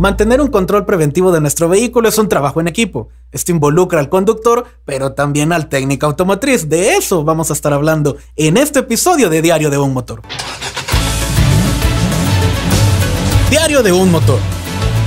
Mantener un control preventivo de nuestro vehículo es un trabajo en equipo. Esto involucra al conductor, pero también al técnico automotriz. De eso vamos a estar hablando en este episodio de Diario de un Motor. Diario de un Motor.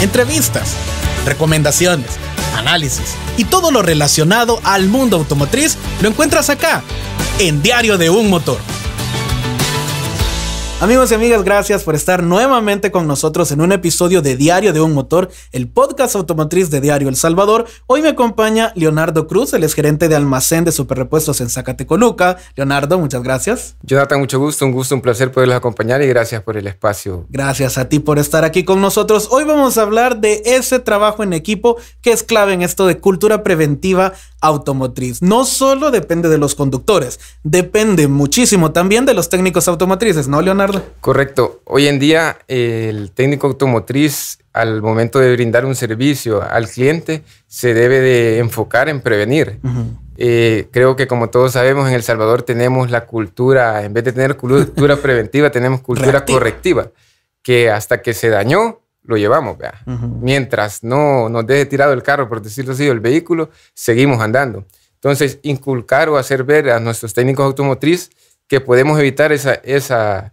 Entrevistas, recomendaciones, análisis y todo lo relacionado al mundo automotriz lo encuentras acá, en Diario de un Motor. Amigos y amigas, gracias por estar nuevamente con nosotros en un episodio de Diario de un Motor, el podcast automotriz de Diario El Salvador. Hoy me acompaña Leonardo Cruz, el gerente de almacén de superrepuestos en Zacatecoluca. Leonardo, muchas gracias. data, mucho gusto, un gusto, un placer poderlos acompañar y gracias por el espacio. Gracias a ti por estar aquí con nosotros. Hoy vamos a hablar de ese trabajo en equipo que es clave en esto de cultura preventiva automotriz. No solo depende de los conductores, depende muchísimo también de los técnicos automotrices, ¿no, Leonardo? Correcto. Hoy en día el técnico automotriz al momento de brindar un servicio al cliente se debe de enfocar en prevenir. Eh, creo que como todos sabemos en El Salvador tenemos la cultura, en vez de tener cultura preventiva, tenemos cultura correctiva, que hasta que se dañó, lo llevamos. Mientras no nos deje tirado el carro, por decirlo así, el vehículo, seguimos andando. Entonces, inculcar o hacer ver a nuestros técnicos automotriz que podemos evitar esa, esa,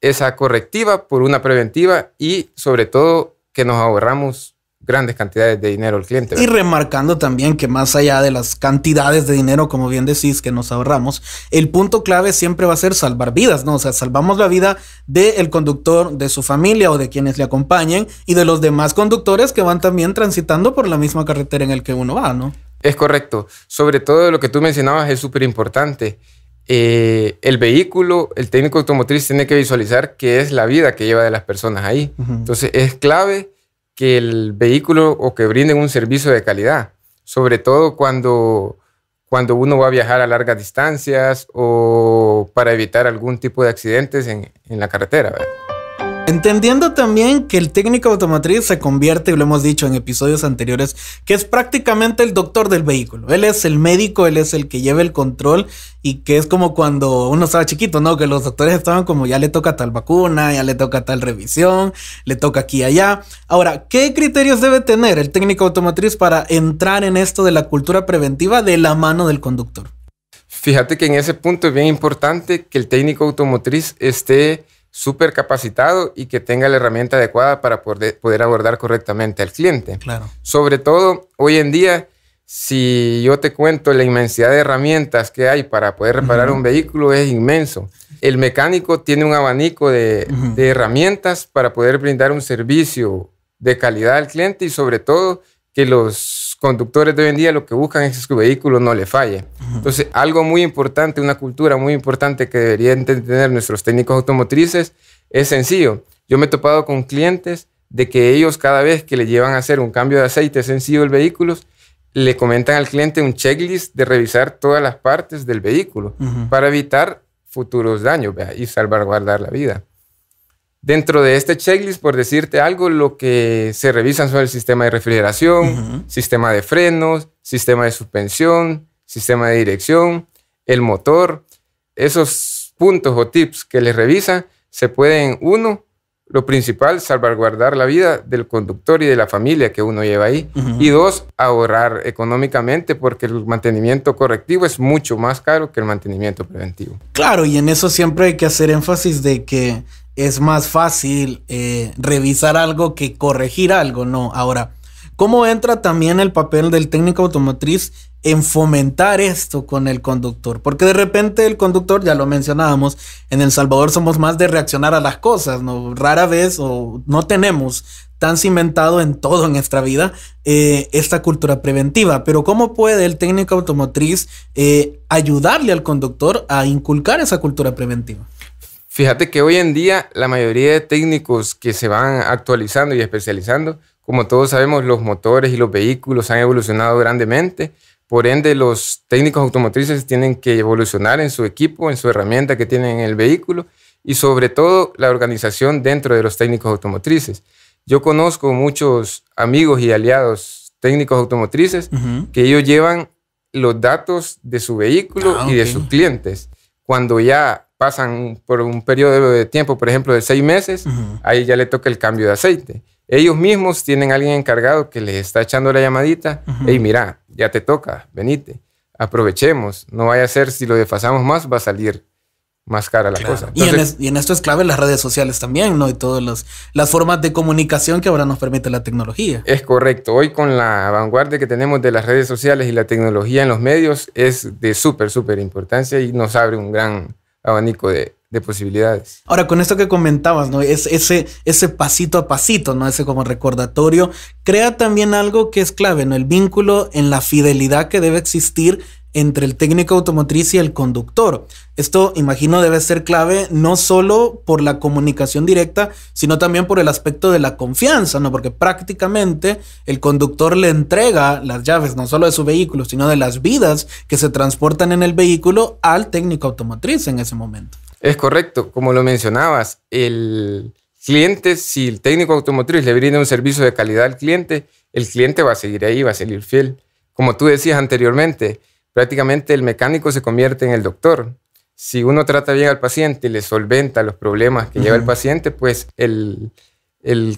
esa correctiva por una preventiva y sobre todo que nos ahorramos grandes cantidades de dinero al cliente. Y remarcando también que más allá de las cantidades de dinero, como bien decís, que nos ahorramos, el punto clave siempre va a ser salvar vidas, ¿no? O sea, salvamos la vida del conductor, de su familia o de quienes le acompañen y de los demás conductores que van también transitando por la misma carretera en el que uno va, ¿no? Es correcto. Sobre todo lo que tú mencionabas es súper importante. Eh, el vehículo, el técnico automotriz tiene que visualizar que es la vida que lleva de las personas ahí. Entonces es clave que el vehículo o que brinden un servicio de calidad, sobre todo cuando, cuando uno va a viajar a largas distancias o para evitar algún tipo de accidentes en, la carretera. Entendiendo también que el técnico automotriz se convierte, y lo hemos dicho en episodios anteriores, que es prácticamente el doctor del vehículo. Él es el médico, él es el que lleva el control y que es como cuando uno estaba chiquito, ¿no? Que los doctores estaban como ya le toca tal vacuna, ya le toca tal revisión, le toca aquí y allá. Ahora, ¿qué criterios debe tener el técnico automotriz para entrar en esto de la cultura preventiva de la mano del conductor? Fíjate que en ese punto es bien importante que el técnico automotriz esté súper capacitado y que tenga la herramienta adecuada para poder, abordar correctamente al cliente. Claro. Sobre todo, hoy en día, si yo te cuento la inmensidad de herramientas que hay para poder reparar un vehículo, es inmenso. El mecánico tiene un abanico de herramientas para poder brindar un servicio de calidad al cliente y sobre todo que los conductores de hoy en día lo que buscan es que su vehículo no le falle. Entonces, algo muy importante, una cultura muy importante que deberían tener nuestros técnicos automotrices es sencillo. Yo me he topado con clientes de que ellos cada vez que le llevan a hacer un cambio de aceite sencillo el vehículo, le comentan al cliente un checklist de revisar todas las partes del vehículo para evitar futuros daños y salvaguardar la vida. Dentro de este checklist, por decirte algo, lo que se revisan son el sistema de refrigeración, sistema de frenos, sistema de suspensión, sistema de dirección, el motor. Esos puntos o tips que les revisan se pueden, uno, lo principal, salvaguardar la vida del conductor y de la familia que uno lleva ahí. Y dos, ahorrar económicamente porque el mantenimiento correctivo es mucho más caro que el mantenimiento preventivo. Claro, y en eso siempre hay que hacer énfasis de que es más fácil eh, revisar algo que corregir algo, ¿no? Ahora, ¿cómo entra también el papel del técnico automotriz en fomentar esto con el conductor? Porque de repente el conductor, ya lo mencionábamos, en El Salvador somos más de reaccionar a las cosas, ¿no? Rara vez o no tenemos tan cimentado en todo en nuestra vida eh, esta cultura preventiva, pero ¿cómo puede el técnico automotriz eh, ayudarle al conductor a inculcar esa cultura preventiva? Fíjate que hoy en día la mayoría de técnicos que se van actualizando y especializando, como todos sabemos, los motores y los vehículos han evolucionado grandemente. Por ende, los técnicos automotrices tienen que evolucionar en su equipo, en su herramienta que tienen en el vehículo y sobre todo la organización dentro de los técnicos automotrices. Yo conozco muchos amigos y aliados técnicos automotrices que ellos llevan los datos de su vehículo ah, y de sus clientes. Cuando ya pasan por un periodo de tiempo, por ejemplo, de seis meses, ahí ya le toca el cambio de aceite. Ellos mismos tienen a alguien encargado que les está echando la llamadita, y mira, ya te toca, venite, aprovechemos, no vaya a ser si lo desfasamos más, va a salir más cara la cosa. y, en esto es clave las redes sociales también, ¿no? Y todas las formas de comunicación que ahora nos permite la tecnología. Es correcto. Hoy con la vanguardia que tenemos de las redes sociales y la tecnología en los medios es de súper, súper importancia y nos abre un gran, abanico de, posibilidades. Ahora, con esto que comentabas, ¿no? Es, ese, ese pasito a pasito, ¿no? Ese como recordatorio, crea también algo que es clave, ¿no? El vínculo en la fidelidad que debe existir entre el técnico automotriz y el conductor. Esto, imagino, debe ser clave no solo por la comunicación directa, sino también por el aspecto de la confianza, ¿no? Porque prácticamente el conductor le entrega las llaves, no solo de su vehículo, sino de las vidas que se transportan en el vehículo al técnico automotriz en ese momento. Es correcto, como lo mencionabas, el cliente, si el técnico automotriz le brinda un servicio de calidad al cliente, el cliente va a seguir ahí, va a seguir fiel. Como tú decías anteriormente, prácticamente el mecánico se convierte en el doctor. Si uno trata bien al paciente y le solventa los problemas que lleva el paciente, pues el,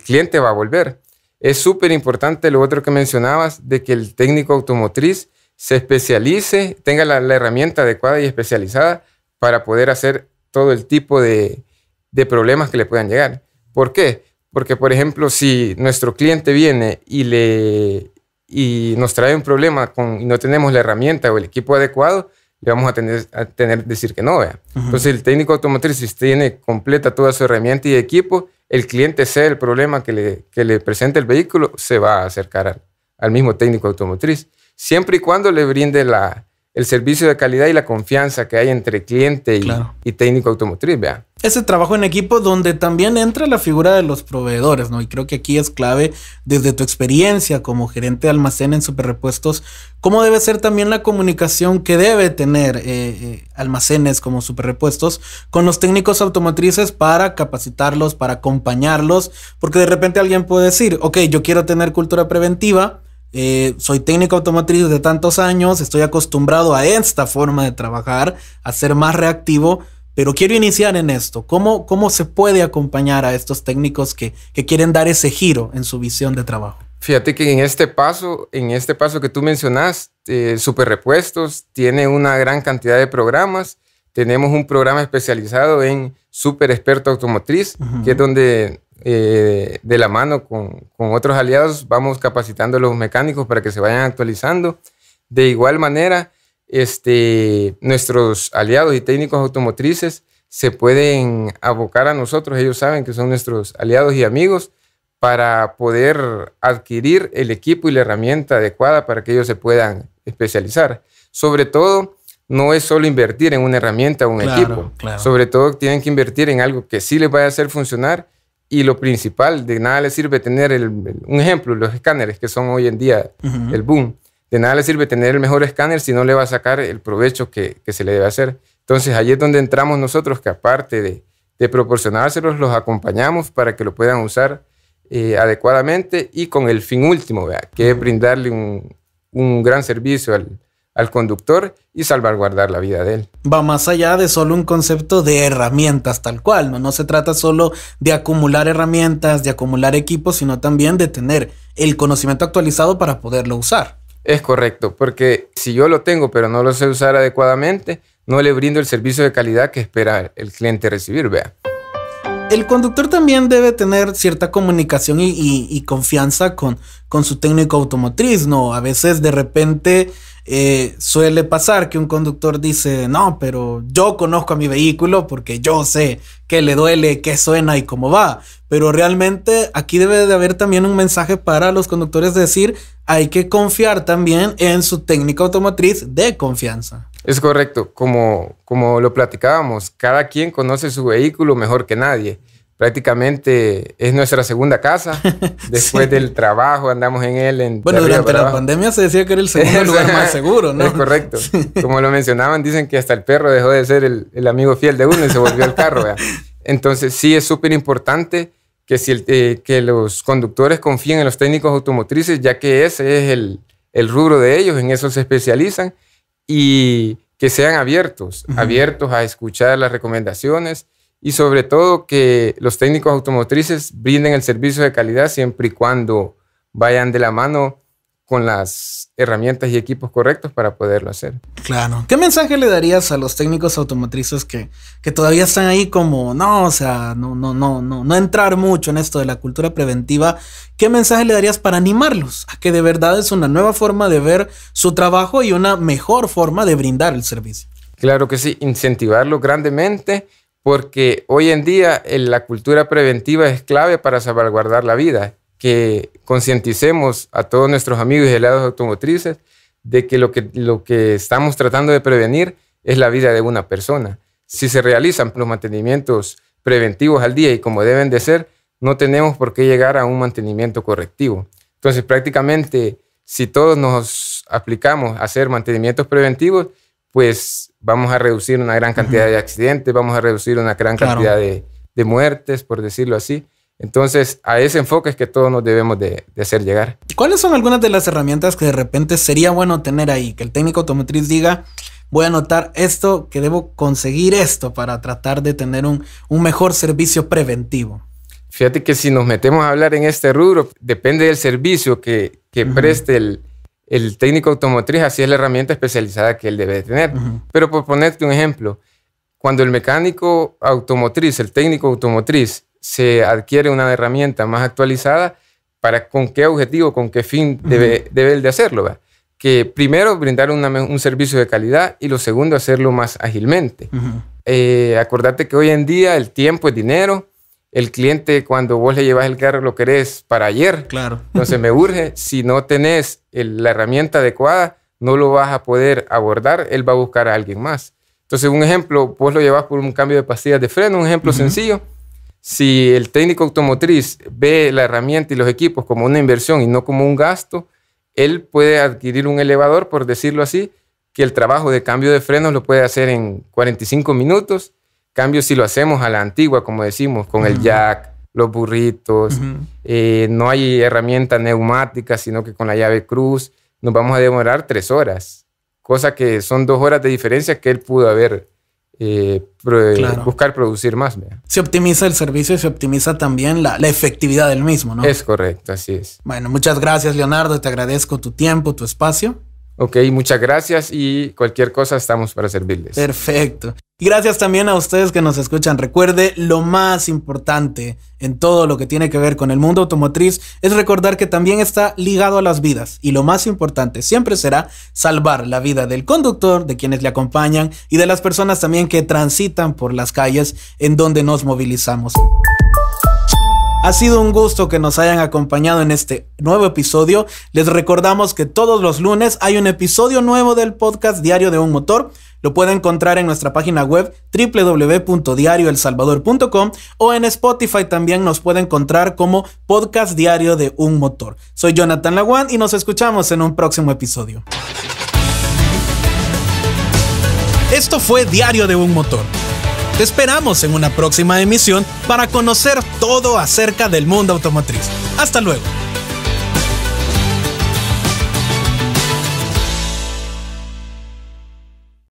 cliente va a volver. Es súper importante lo otro que mencionabas, de que el técnico automotriz se especialice, tenga la, herramienta adecuada y especializada para poder hacer todo el tipo de, de, problemas que le puedan llegar. ¿Por qué? Porque, por ejemplo, si nuestro cliente viene y le, y nos trae un problema con, y no tenemos la herramienta o el equipo adecuado, le vamos a tener, a tener decir que no. ¿vea? Entonces, el técnico automotriz, si tiene completa toda su herramienta y equipo, el cliente sea el problema que le, que le presente el vehículo, se va a acercar al, mismo técnico automotriz, siempre y cuando le brinde la, el servicio de calidad y la confianza que hay entre cliente y, y técnico automotriz. ¿vea? ese trabajo en equipo donde también entra la figura de los proveedores, ¿no? Y creo que aquí es clave desde tu experiencia como gerente de almacén en superrepuestos, cómo debe ser también la comunicación que debe tener eh, eh, almacenes como superrepuestos con los técnicos automotrices para capacitarlos, para acompañarlos, porque de repente alguien puede decir, ok, yo quiero tener cultura preventiva, eh, soy técnico automotriz de tantos años, estoy acostumbrado a esta forma de trabajar, a ser más reactivo, pero quiero iniciar en esto. ¿Cómo, cómo se puede acompañar a estos técnicos que, que, quieren dar ese giro en su visión de trabajo? Fíjate que en este paso, en este paso que tú mencionas, eh, Super Repuestos tiene una gran cantidad de programas. Tenemos un programa especializado en Super Experto Automotriz, que es donde eh, de la mano con, con, otros aliados vamos capacitando a los mecánicos para que se vayan actualizando. De igual manera, este, nuestros aliados y técnicos automotrices se pueden abocar a nosotros, ellos saben que son nuestros aliados y amigos, para poder adquirir el equipo y la herramienta adecuada para que ellos se puedan especializar. Sobre todo, no es solo invertir en una herramienta o un equipo, sobre todo tienen que invertir en algo que sí les vaya a hacer funcionar y lo principal, de nada les sirve tener un ejemplo, los escáneres que son hoy en día el boom de nada le sirve tener el mejor escáner si no le va a sacar el provecho que, se le debe hacer. Entonces ahí es donde entramos nosotros, que aparte de, proporcionárselos, los acompañamos para que lo puedan usar eh, adecuadamente y con el fin último, que es brindarle un, gran servicio al, conductor y salvaguardar la vida de él. Va más allá de solo un concepto de herramientas tal cual, No se trata solo de acumular herramientas, de acumular equipos, sino también de tener el conocimiento actualizado para poderlo usar. Es correcto, porque si yo lo tengo pero no lo sé usar adecuadamente, no le brindo el servicio de calidad que espera el cliente recibir, vea. El conductor también debe tener cierta comunicación y, confianza con, con, su técnico automotriz, ¿no? A veces de repente eh, suele pasar que un conductor dice, no, pero yo conozco a mi vehículo porque yo sé qué le duele, qué suena y cómo va. Pero realmente aquí debe de haber también un mensaje para los conductores de decir, hay que confiar también en su técnica automotriz de confianza. Es correcto, como, como lo platicábamos, cada quien conoce su vehículo mejor que nadie prácticamente es nuestra segunda casa. Después del trabajo andamos en él. En bueno, durante la pandemia se decía que era el segundo lugar más seguro, ¿no? Es correcto. Como lo mencionaban, dicen que hasta el perro dejó de ser el, amigo fiel de uno y se volvió al carro. Entonces sí es súper importante que, si eh, que los conductores confíen en los técnicos automotrices, ya que ese es el, rubro de ellos, en eso se especializan, y que sean abiertos, abiertos a escuchar las recomendaciones y sobre todo que los técnicos automotrices brinden el servicio de calidad siempre y cuando vayan de la mano con las herramientas y equipos correctos para poderlo hacer. Claro. ¿Qué mensaje le darías a los técnicos automotrices que, que todavía están ahí como, no, o sea, no, no, no, no, no entrar mucho en esto de la cultura preventiva? ¿Qué mensaje le darías para animarlos a que de verdad es una nueva forma de ver su trabajo y una mejor forma de brindar el servicio? Claro que sí, incentivarlo grandemente porque hoy en día eh, la cultura preventiva es clave para salvaguardar la vida, que concienticemos a todos nuestros amigos y helados automotrices de que lo, que lo que estamos tratando de prevenir es la vida de una persona. Si se realizan los mantenimientos preventivos al día y como deben de ser, no tenemos por qué llegar a un mantenimiento correctivo. Entonces, prácticamente, si todos nos aplicamos a hacer mantenimientos preventivos, pues vamos a reducir una gran cantidad de accidentes, vamos a reducir una gran cantidad de, muertes, por decirlo así. Entonces, a ese enfoque es que todos nos debemos de, hacer llegar. ¿Cuáles son algunas de las herramientas que de repente sería bueno tener ahí? Que el técnico automotriz diga, voy a anotar esto, que debo conseguir esto para tratar de tener un, mejor servicio preventivo. Fíjate que si nos metemos a hablar en este rubro, depende del servicio que, que preste el, el técnico automotriz así es la herramienta especializada que él debe de tener. Pero por ponerte un ejemplo, cuando el mecánico automotriz, el técnico automotriz, se adquiere una herramienta más actualizada, ¿para con qué objetivo, con qué fin debe, él de hacerlo? Que primero, brindar un servicio de calidad y lo segundo, hacerlo más ágilmente. Eh, acordate que hoy en día el tiempo es dinero, el cliente cuando vos le llevas el carro lo querés para ayer. Claro. Entonces me urge, si no tenés la herramienta adecuada, no lo vas a poder abordar, él va a buscar a alguien más. Entonces, un ejemplo, vos lo llevas por un cambio de pastillas de freno, un ejemplo sencillo. Si el técnico automotriz ve la herramienta y los equipos como una inversión y no como un gasto, él puede adquirir un elevador, por decirlo así, que el trabajo de cambio de frenos lo puede hacer en 45 minutos Cambio si lo hacemos a la antigua, como decimos, con el jack, los burritos, eh, no hay herramienta neumática, sino que con la llave cruz nos vamos a demorar tres horas, cosa que son dos horas de diferencia que él pudo haber eh, eh buscar producir más. Se optimiza el servicio y se optimiza también la, la, efectividad del mismo, ¿no? Es correcto, así es. Bueno, muchas gracias Leonardo, te agradezco tu tiempo, tu espacio. Ok, muchas gracias y cualquier cosa estamos para servirles. Perfecto. gracias también a ustedes que nos escuchan. Recuerde, lo más importante en todo lo que tiene que ver con el mundo automotriz es recordar que también está ligado a las vidas. Y lo más importante siempre será salvar la vida del conductor, de quienes le acompañan y de las personas también que transitan por las calles en donde nos movilizamos. Ha sido un gusto que nos hayan acompañado en este nuevo episodio. Les recordamos que todos los lunes hay un episodio nuevo del podcast Diario de un Motor. Lo pueden encontrar en nuestra página web www.diarioelsalvador.com o en Spotify también nos pueden encontrar como Podcast Diario de un Motor. Soy Jonathan Laguan y nos escuchamos en un próximo episodio. Esto fue Diario de un Motor te esperamos en una próxima emisión para conocer todo acerca del mundo automotriz. Hasta luego.